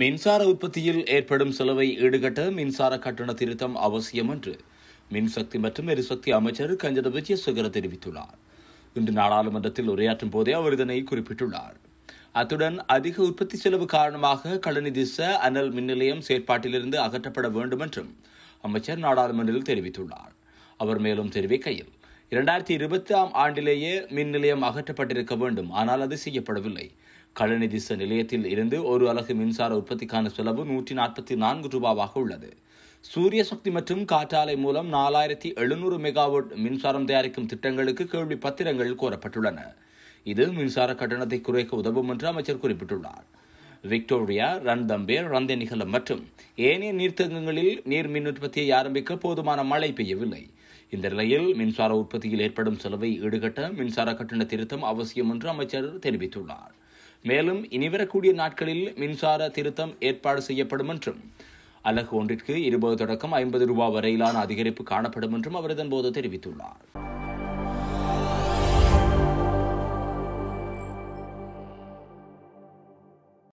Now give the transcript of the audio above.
மின்சார உற்பத்தியில் ஏற்படும் செலவை ஈடுகட்ட மின்சார கட்டண திருத்தம் அவசியம் என்று மின்சக்தி மற்றும் எரிசக்தி அமைச்சர் கஞ்சன விஜயசேகர தெரிவித்துள்ளார் இன்று நாடாளுமன்றத்தில் உரையாற்றும் போதே அவர் இதனை குறிப்பிட்டுள்ளார் அத்துடன் அதிக உற்பத்தி செலவு காரணமாக திச அனல் மின் நிலையம் செயற்பாட்டிலிருந்து அகற்றப்பட வேண்டும் என்றும் அமைச்சர் நாடாளுமன்றத்தில் தெரிவித்துள்ளார் அவர் மேலும் தெரிவிக்கையில் இரண்டாயிரத்தி இருபத்தாம் ஆண்டிலேயே மின் நிலையம் அகற்றப்பட்டிருக்க வேண்டும் ஆனால் அது செய்யப்படவில்லை திச நிலையத்தில் இருந்து ஒரு அலகு மின்சார உற்பத்திக்கான செலவு நூற்றி நாற்பத்தி நான்கு ரூபாவாக உள்ளது சூரிய சக்தி மற்றும் காற்றாலை மூலம் நாலாயிரத்தி எழுநூறு மெகாவாட் மின்சாரம் தயாரிக்கும் திட்டங்களுக்கு கேள்வி பத்திரங்கள் கோரப்பட்டுள்ளன இது மின்சார கட்டணத்தை குறைக்க உதவும் என்று அமைச்சர் குறிப்பிட்டுள்ளார் விக்டோரியா ரன்தம்பேர் ரந்தேனிகலம் மற்றும் ஏனைய நீர்த்தகங்களில் நீர் மின் உற்பத்தியை ஆரம்பிக்க போதுமான மழை பெய்யவில்லை இந்த நிலையில் மின்சார உற்பத்தியில் ஏற்படும் செலவை ஈடுகட்ட மின்சார கட்டண திருத்தம் அவசியம் என்று அமைச்சர் தெரிவித்துள்ளார் மேலும் இனிவரக்கூடிய நாட்களில் மின்சார திருத்தம் ஏற்பாடு செய்யப்படும் என்றும் அலகு ஒன்றிற்கு இருபது தொடக்கம் ஐம்பது ரூபாய் வரையிலான அதிகரிப்பு காணப்படும் என்றும் அவர் இதன்போது தெரிவித்துள்ளார்